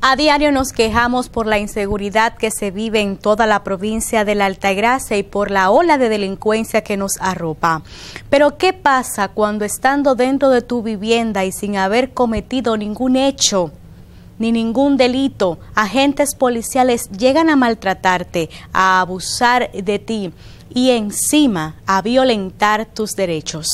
A diario nos quejamos por la inseguridad que se vive en toda la provincia de la Altagracia y por la ola de delincuencia que nos arropa. Pero ¿qué pasa cuando estando dentro de tu vivienda y sin haber cometido ningún hecho? ni ningún delito, agentes policiales llegan a maltratarte, a abusar de ti, y encima a violentar tus derechos.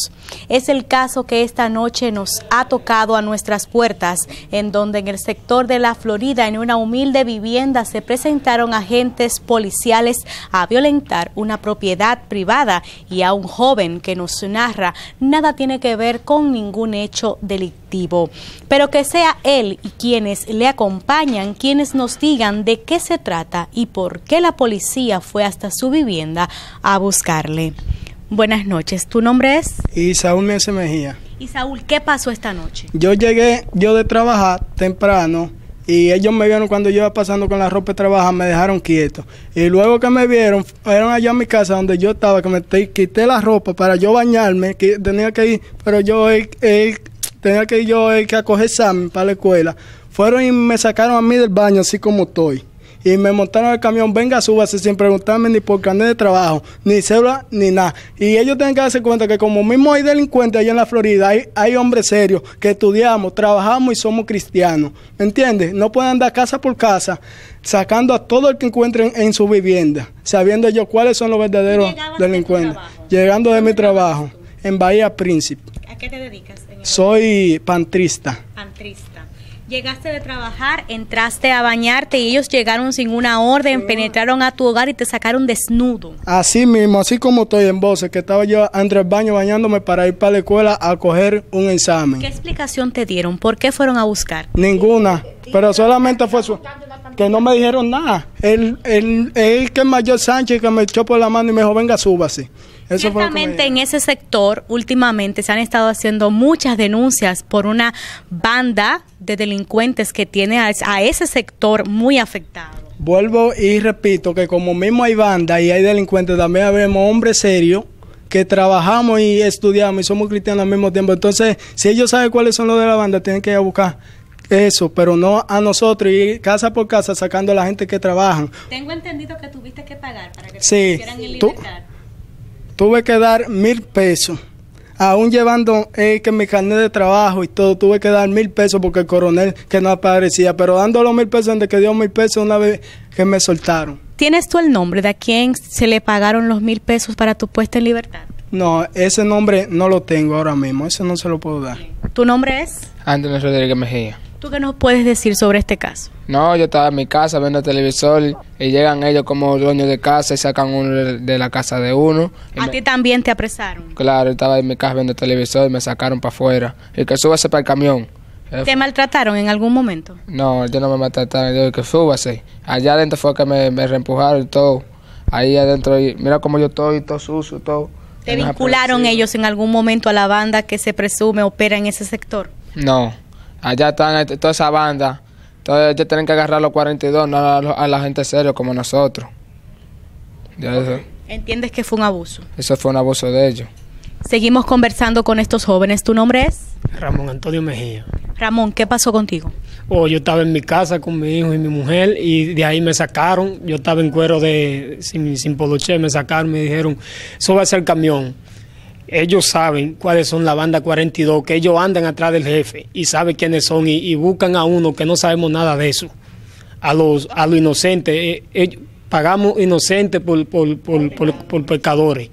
Es el caso que esta noche nos ha tocado a nuestras puertas, en donde en el sector de la Florida, en una humilde vivienda, se presentaron agentes policiales a violentar una propiedad privada y a un joven que nos narra nada tiene que ver con ningún hecho delictivo pero que sea él y quienes le acompañan quienes nos digan de qué se trata y por qué la policía fue hasta su vivienda a buscarle. Buenas noches, ¿tu nombre es? Isaúl Mese Mejía. Y ¿qué pasó esta noche? Yo llegué, yo de trabajar temprano y ellos me vieron cuando yo iba pasando con la ropa de trabajo, me dejaron quieto. Y luego que me vieron, fueron allá a mi casa donde yo estaba, que me quité la ropa para yo bañarme, que tenía que ir, pero yo, él, tenía que yo ir eh, que acoger examen para la escuela, fueron y me sacaron a mí del baño así como estoy. Y me montaron al camión, venga, súbase, sin preguntarme ni por carnet de trabajo, ni cédula, ni nada. Y ellos tienen que darse cuenta que como mismo hay delincuentes allá en la Florida, hay, hay hombres serios que estudiamos, trabajamos y somos cristianos. ¿Me entiendes? No pueden andar casa por casa sacando a todo el que encuentren en su vivienda, sabiendo ellos cuáles son los verdaderos delincuentes. Llegando de mi trabajo, en Bahía Príncipe. ¿A qué te dedicas? Soy pantrista. Pantrista. Llegaste de trabajar, entraste a bañarte y ellos llegaron sin una orden, penetraron a tu hogar y te sacaron desnudo. Así mismo, así como estoy en voces, que estaba yo entre el baño bañándome para ir para la escuela a coger un examen. ¿Qué explicación te dieron? ¿Por qué fueron a buscar? Ninguna, pero solamente fue su... Que no me dijeron nada. El, el, el que es mayor Sánchez que me echó por la mano y me dijo, venga, súbase. Ciertamente en ese sector últimamente se han estado haciendo muchas denuncias por una banda de delincuentes que tiene a, ese sector muy afectado. Vuelvo y repito que como mismo hay banda y hay delincuentes, también habemos hombres serios que trabajamos y estudiamos y somos cristianos al mismo tiempo. Entonces, si ellos saben cuáles son los de la banda, tienen que ir a buscar eso, pero no a nosotros ir casa por casa sacando a la gente que trabaja. Tengo entendido que tuviste que pagar para que te ¿Tú? tuve que dar mil pesos. Aún llevando eh, que mi carnet de trabajo y todo, tuve que dar mil pesos porque el coronel que no aparecía, pero dando los mil pesos, antes que dio mil pesos una vez que me soltaron. ¿Tienes tú el nombre de a quién se le pagaron los mil pesos para tu puesta en libertad? No, ese nombre no lo tengo ahora mismo, ese no se lo puedo dar. ¿Tu nombre es? Andrés Rodríguez Mejía. ¿Tú qué nos puedes decir sobre este caso? No, yo estaba en mi casa viendo el televisor y llegan ellos como dueños de casa y sacan uno de la casa de uno. ¿A ti también te apresaron? Claro, estaba en mi casa viendo el televisor y me sacaron para afuera. Y que súbase para el camión. ¿Te maltrataron en algún momento? No, yo no me maltrataron, yo dije que súbase. Allá adentro fue que me, reempujaron y todo. Ahí adentro, mira cómo yo estoy, todo sucio, todo. ¿Te vincularon ellos en algún momento a la banda que se presume opera en ese sector? No. Allá están eh, toda esa banda. Entonces ellos tienen que agarrar los 42, no a, la gente serio como nosotros. ¿Entiendes que fue un abuso? Eso fue un abuso de ellos. Seguimos conversando con estos jóvenes. ¿Tu nombre es? Ramón Antonio Mejía. Ramón, ¿qué pasó contigo? Oh, yo estaba en mi casa con mi hijo y mi mujer y de ahí me sacaron. Yo estaba en cuero de sin, sin me sacaron, me dijeron, va a el camión ellos saben cuáles son la banda 42, que ellos andan atrás del jefe y saben quiénes son y, buscan a uno que no sabemos nada de eso, a los a los inocentes. Eh, pagamos inocentes por, por, pecadores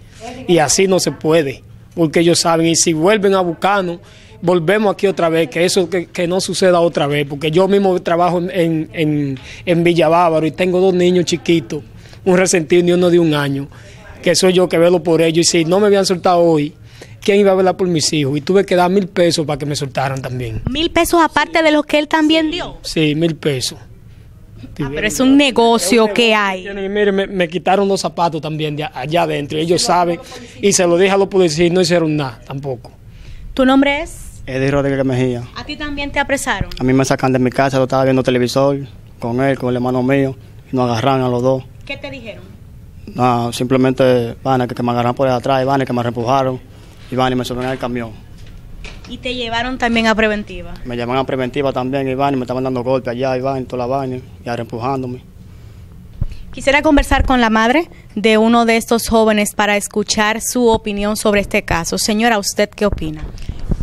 y así no se puede, porque ellos saben y si vuelven a buscarnos volvemos aquí otra vez, que eso que, no suceda otra vez, porque yo mismo trabajo en, en, en Villa Bávaro y tengo dos niños chiquitos, un resentido y uno de un año que soy yo que velo por ellos, y si no me habían soltado hoy, ¿quién iba a velar por mis hijos? Y tuve que dar mil pesos para que me soltaran también. ¿Mil pesos aparte de los que él también dio? Sí, mil pesos. Ah, pero es un negocio, que hay. Y mire, me, quitaron los zapatos también de allá adentro. Ellos saben y se lo dije a los policías y no hicieron nada tampoco. ¿Tu nombre es? Eddie Rodríguez Mejía. ¿A ti también te apresaron? A mí me sacan de mi casa, yo estaba viendo televisor con él, con el hermano mío, y nos agarraron a los dos. ¿Qué te dijeron? No, simplemente, van a que, me agarran por atrás, van a que me repujaron, y van y me subieron al camión. ¿Y te llevaron también a preventiva? Me llevan a preventiva también, Iván, y me estaban dando golpes allá, Iván, toda la vaina, y a empujándome. Quisiera conversar con la madre de uno de estos jóvenes para escuchar su opinión sobre este caso. Señora, ¿usted qué opina?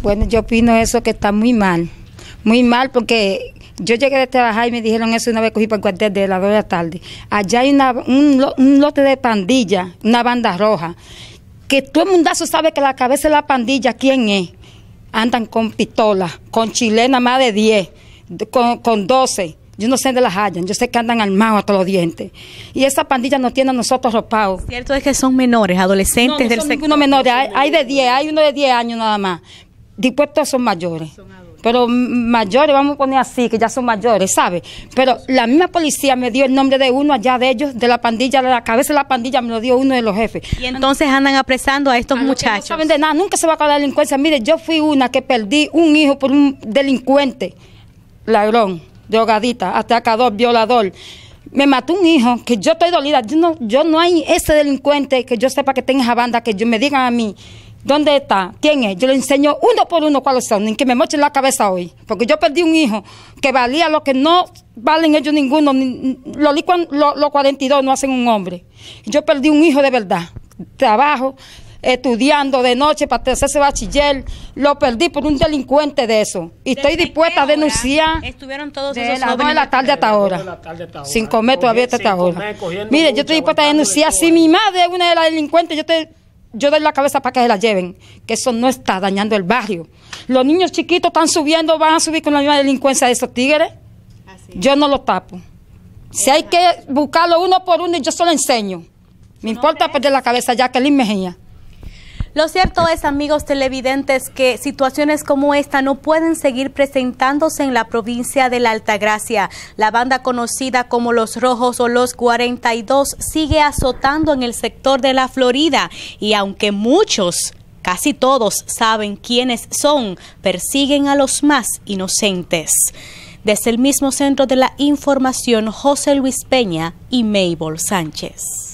Bueno, yo opino eso que está muy mal, muy mal porque yo llegué de trabajar y me dijeron eso una vez cogí para el cuartel de las 2 de la tarde. Allá hay una, un, lote de pandilla, una banda roja, que todo el mundazo sabe que la cabeza de la pandilla, ¿quién es? Andan con pistolas, con chilena más de 10, con, con 12. Yo no sé de las hallan, yo sé que andan armados a todos los dientes. Y esa pandilla no tiene a nosotros ropados. Cierto es que son menores, adolescentes del son sector. menor. hay, de 10, hay uno de 10 años nada más. Dispuestos son mayores pero mayores, vamos a poner así, que ya son mayores, ¿sabe? Pero la misma policía me dio el nombre de uno allá de ellos, de la pandilla, de la cabeza de la pandilla, me lo dio uno de los jefes. Y entonces andan apresando a estos muchachos. No saben de nada, nunca se va a acabar la delincuencia. Mire, yo fui una que perdí un hijo por un delincuente, ladrón, drogadita, atacador, violador me mató un hijo, que yo estoy dolida. Yo no, yo no hay ese delincuente que yo sepa que tenga esa banda, que yo me digan a mí ¿Dónde está? ¿Quién es? Yo le enseño uno por uno cuáles son, ni que me mochen la cabeza hoy. Porque yo perdí un hijo que valía lo que no valen ellos ninguno. los 42, no hacen un hombre. Yo perdí un hijo de verdad. Trabajo, estudiando de noche para hacerse bachiller. Lo perdí por un delincuente de eso. Y estoy dispuesta a denunciar. Estuvieron todos de esos las de la tarde hasta ahora. Sin comer todavía hasta ahora. Mire, yo estoy dispuesta a denunciar. Si mi madre es una de las delincuentes, yo estoy yo doy la cabeza para que se la lleven, que eso no está dañando el barrio. Los niños chiquitos están subiendo, van a subir con la misma delincuencia de esos tigres. Yo no los tapo. Si hay que buscarlo uno por uno, yo solo enseño. Me importa perder la cabeza, ya que Jacqueline Mejía. Lo cierto es, amigos televidentes, que situaciones como esta no pueden seguir presentándose en la provincia de la Altagracia. La banda conocida como Los Rojos o Los 42 sigue azotando en el sector de la Florida y aunque muchos Casi todos saben quiénes son, persiguen a los más inocentes. Desde el mismo centro de la información, José Luis Peña y Mabel Sánchez.